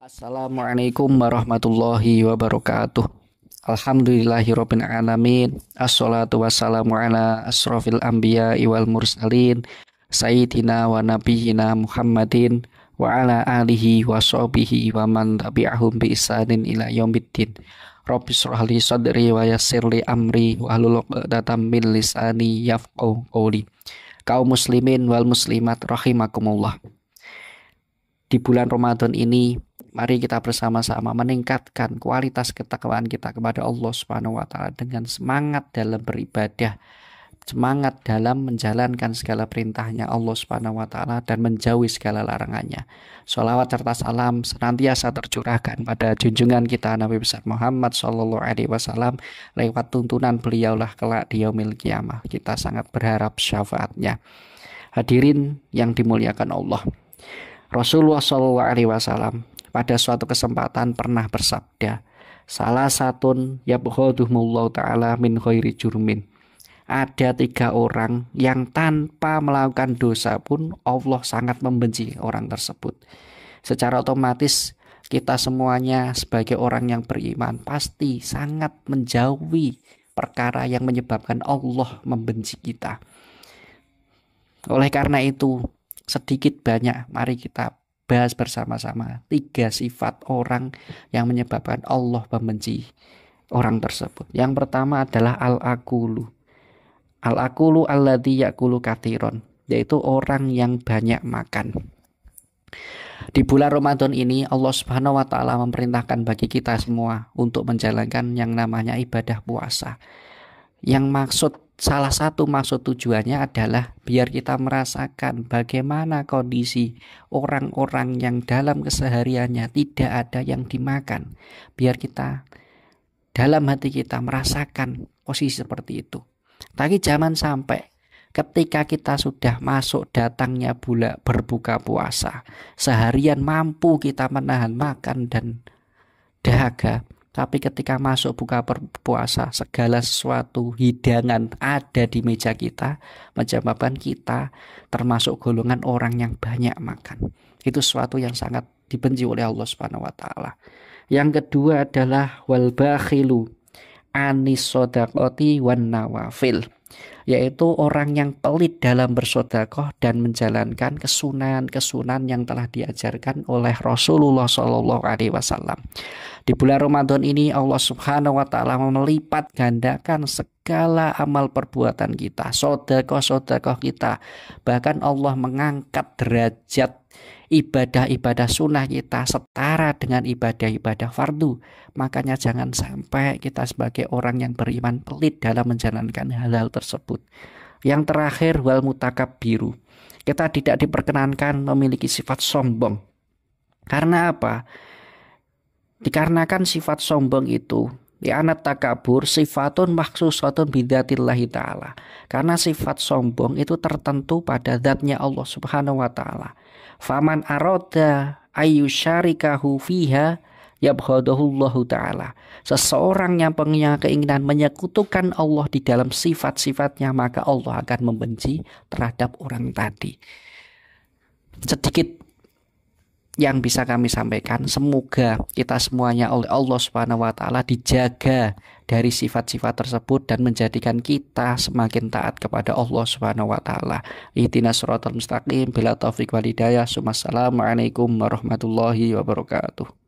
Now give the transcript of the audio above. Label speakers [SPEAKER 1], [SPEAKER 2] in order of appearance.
[SPEAKER 1] Assalamualaikum warahmatullahi wabarakatuh. Alhamdulillahirabbil alamin. Assalatu wassalamu ala asrofil anbiya wal mursalin sayyidina wa nabiyyina Muhammadin wa ala alihi wa sahbihi wa man tabi'ahum bi isanin ila yaumiddin. Rabbi shrahli sadri wa yassirli amri wa hlul datam min lisani yafqahu qawli. Kaum muslimin wal muslimat rahimakumullah. Di bulan Ramadan ini Mari kita bersama-sama meningkatkan kualitas ketakwaan kita kepada Allah Subhanahu wa taala dengan semangat dalam beribadah, semangat dalam menjalankan segala perintahnya Allah Subhanahu wa taala dan menjauhi segala larangannya. Salawat serta salam senantiasa tercurahkan pada junjungan kita Nabi besar Muhammad sallallahu alaihi wasallam lewat tuntunan beliaulah kelak di yaumil kiamah. Kita sangat berharap syafaatnya. Hadirin yang dimuliakan Allah. Rasulullah Shallallahu Alaihi Wasallam pada suatu kesempatan pernah bersabda, salah satu ya ta'ala min khairi jurmin. Ada tiga orang yang tanpa melakukan dosa pun Allah sangat membenci orang tersebut. Secara otomatis kita semuanya sebagai orang yang beriman pasti sangat menjauhi perkara yang menyebabkan Allah membenci kita. Oleh karena itu, sedikit banyak mari kita bahas bersama-sama tiga sifat orang yang menyebabkan Allah membenci orang tersebut. Yang pertama adalah al-akulu. Al-akulu alladhi yakulu katiron, yaitu orang yang banyak makan. Di bulan Ramadan ini Allah Subhanahu wa taala memerintahkan bagi kita semua untuk menjalankan yang namanya ibadah puasa. Yang maksud salah satu maksud tujuannya adalah biar kita merasakan bagaimana kondisi orang-orang yang dalam kesehariannya tidak ada yang dimakan. Biar kita dalam hati kita merasakan posisi seperti itu. Tapi jangan sampai ketika kita sudah masuk datangnya bulan berbuka puasa, seharian mampu kita menahan makan dan dahaga, tapi ketika masuk buka puasa, segala sesuatu hidangan ada di meja kita, menjawabkan kita termasuk golongan orang yang banyak makan. Itu sesuatu yang sangat dibenci oleh Allah Subhanahu wa taala. Yang kedua adalah wal bakhilu anis wan nawafil yaitu orang yang pelit dalam bersodakoh dan menjalankan kesunan-kesunan yang telah diajarkan oleh Rasulullah Shallallahu Alaihi Wasallam. Di bulan Ramadan ini Allah Subhanahu Wa Taala melipat gandakan segala amal perbuatan kita, sodakoh-sodakoh kita. Bahkan Allah mengangkat derajat ibadah-ibadah sunnah kita setara dengan ibadah-ibadah fardu. Makanya jangan sampai kita sebagai orang yang beriman pelit dalam menjalankan hal-hal tersebut. Yang terakhir wal mutakab biru. Kita tidak diperkenankan memiliki sifat sombong. Karena apa? Dikarenakan sifat sombong itu di anat takabur sifatun maksusatun bidatillahi ta'ala. Karena sifat sombong itu tertentu pada zatnya Allah subhanahu wa ta'ala. Faman aroda syarikahu fiha yabhadahullahu ta'ala. Seseorang yang punya keinginan menyekutukan Allah di dalam sifat-sifatnya, maka Allah akan membenci terhadap orang tadi. Sedikit yang bisa kami sampaikan. Semoga kita semuanya oleh Allah Subhanahu wa taala dijaga dari sifat-sifat tersebut dan menjadikan kita semakin taat kepada Allah Subhanahu wa taala. Ihdinas shiratal mustaqim bila taufik hidayah. Wassalamualaikum warahmatullahi wabarakatuh.